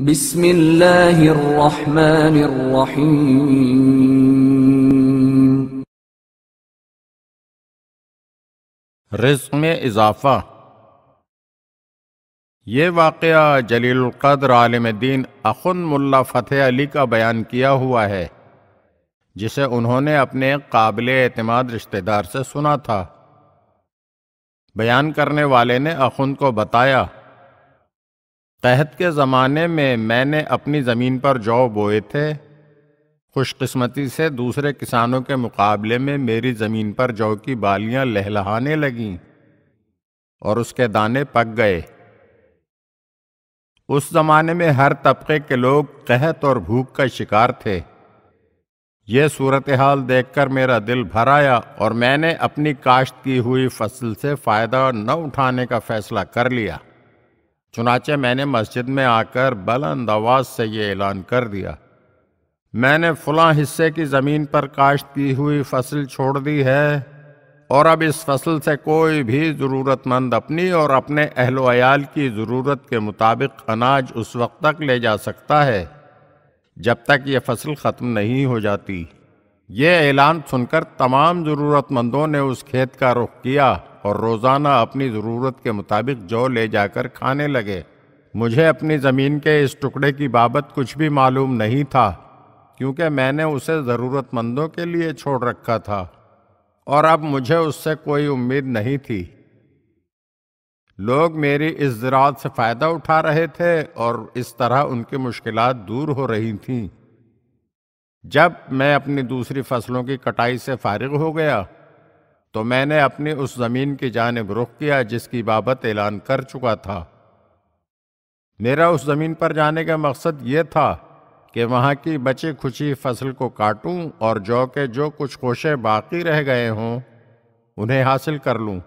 बिस्मिल्लाहिर्रहमानिर्रहीम में इजाफा ये वाक़ जलीलकद्र आलम दीन अखुन मुल्ला फ़तेह अली का बयान किया हुआ है जिसे उन्होंने अपने काबिल अतमाद रिश्तेदार से सुना था बयान करने वाले ने अखुन को बताया तहत के ज़माने में मैंने अपनी ज़मीन पर जौ बोए थे ख़ुशकस्मती से दूसरे किसानों के मुकाबले में मेरी ज़मीन पर जौ की बालियां लहलहाने लगीं और उसके दाने पक गए उस ज़माने में हर तबके के लोग कहत और भूख का शिकार थे यह सूरत हाल देखकर मेरा दिल भर आया और मैंने अपनी काश्त की हुई फसल से फ़ायदा न उठाने का फ़ैसला कर लिया चुनाचे मैंने मस्जिद में आकर बुलंद आवाज से ये ऐलान कर दिया मैंने फलां हिस्से की ज़मीन पर काश्त की हुई फसल छोड़ दी है और अब इस फसल से कोई भी ज़रूरतमंद अपनी और अपने अहल आयाल की ज़रूरत के मुताबिक अनाज उस वक्त तक ले जा सकता है जब तक ये फसल ख़त्म नहीं हो जाती ये ऐलान सुनकर तमाम ज़रूरतमंदों ने उस खेत का रुख किया और रोज़ाना अपनी ज़रूरत के मुताबिक जौ ले जाकर खाने लगे मुझे अपनी ज़मीन के इस टुकड़े की बाबत कुछ भी मालूम नहीं था क्योंकि मैंने उसे ज़रूरतमंदों के लिए छोड़ रखा था और अब मुझे उससे कोई उम्मीद नहीं थी लोग मेरी इस ज़रात से फ़ायदा उठा रहे थे और इस तरह उनकी मुश्किल दूर हो रही थीं जब मैं अपनी दूसरी फसलों की कटाई से फारिग हो गया तो मैंने अपनी उस ज़मीन की जानब रुख किया जिसकी बाबत ऐलान कर चुका था मेरा उस ज़मीन पर जाने का मकसद ये था कि वहाँ की बची खुची फसल को काटूँ और जौ के जो कुछ कोशे बाकी रह गए हों उन्हें हासिल कर लूँ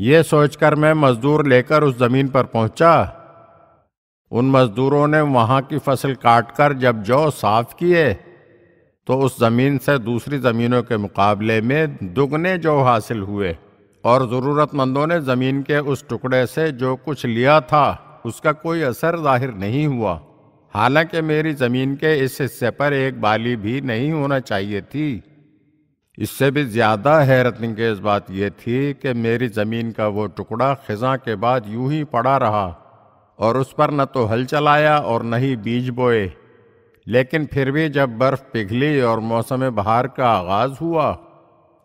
ये सोचकर मैं मज़दूर लेकर उस ज़मीन पर पहुँचा उन मज़दूरों ने वहाँ की फसल काटकर जब जौ साफ़ किए तो उस ज़मीन से दूसरी ज़मीनों के मुकाबले में दुगने जो हासिल हुए और ज़रूरतमंदों ने ज़मीन के उस टुकड़े से जो कुछ लिया था उसका कोई असर जाहिर नहीं हुआ हालांकि मेरी ज़मीन के इस हिस्से पर एक बाली भी नहीं होना चाहिए थी इससे भी ज़्यादा हैरत अंगेज बात यह थी कि मेरी ज़मीन का वो टुकड़ा ख़ज़ा के बाद यूं ही पड़ा रहा और उस पर न तो हल चलाया और न ही बीज बोए लेकिन फिर भी जब बर्फ़ पिघली और मौसम बहार का आगाज़ हुआ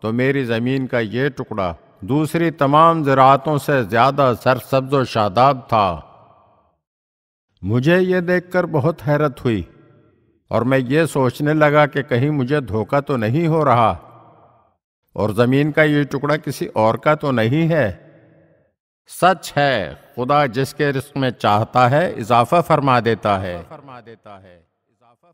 तो मेरी ज़मीन का ये टुकड़ा दूसरी तमाम ज़रातों से ज़्यादा सरसब्ज व शादाब था मुझे ये देखकर बहुत हैरत हुई और मैं ये सोचने लगा कि कहीं मुझे धोखा तो नहीं हो रहा और ज़मीन का ये टुकड़ा किसी और का तो नहीं है सच है खुदा जिसके रिस्क में चाहता है इजाफा फरमा देता है फरमा देता है